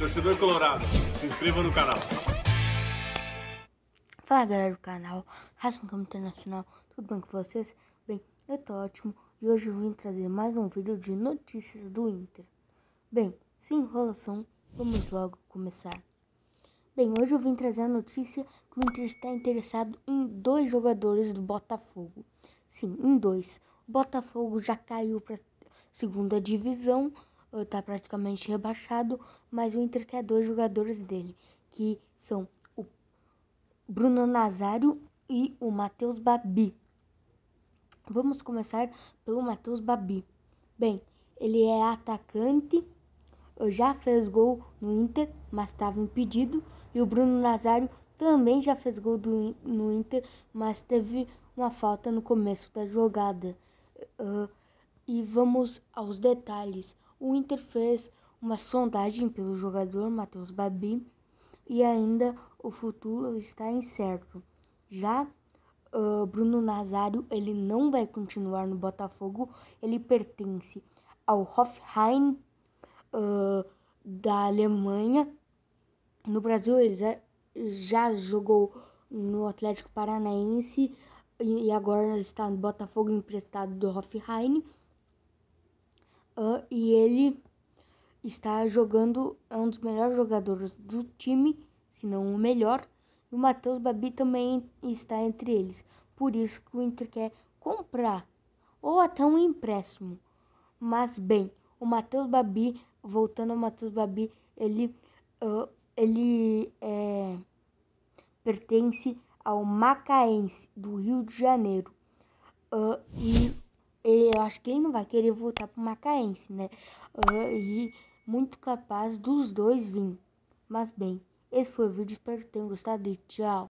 Torcedor Colorado, se inscreva no canal. Fala galera do canal Racing Campo Internacional, tudo bem com vocês? Bem, eu tô ótimo e hoje eu vim trazer mais um vídeo de notícias do Inter. Bem, sem enrolação, vamos logo começar. Bem, hoje eu vim trazer a notícia que o Inter está interessado em dois jogadores do Botafogo. Sim, em dois. O Botafogo já caiu para segunda divisão está eh, praticamente rebaixado, mas o Inter quer dois jogadores dele, que são o Bruno Nazário e o Matheus Babi. Vamos começar pelo Matheus Babi. Bem, ele é atacante, eh, já fez gol no Inter, mas estava impedido, e o Bruno Nazário também já fez gol do, no Inter, mas teve uma falta no começo da jogada. Uh, e vamos aos detalhes. O Inter fez uma sondagem pelo jogador Matheus Babi e ainda o futuro está incerto. Já uh, Bruno Nazário, ele não vai continuar no Botafogo, ele pertence ao Hoffenheim uh, da Alemanha. No Brasil ele já, já jogou no Atlético Paranaense e agora está no Botafogo emprestado do Hoffenheim. Uh, e ele está jogando, é um dos melhores jogadores do time, se não o melhor. E o Matheus Babi também está entre eles. Por isso que o Inter quer comprar ou até um empréstimo. Mas bem, o Matheus Babi, voltando ao Matheus Babi, ele, uh, ele é, pertence ao Macaense do Rio de Janeiro. Uh, e eu acho que ele não vai querer voltar pro Macaense, né? Ah, e muito capaz dos dois virem. Mas bem, esse foi o vídeo, espero que tenham gostado e tchau.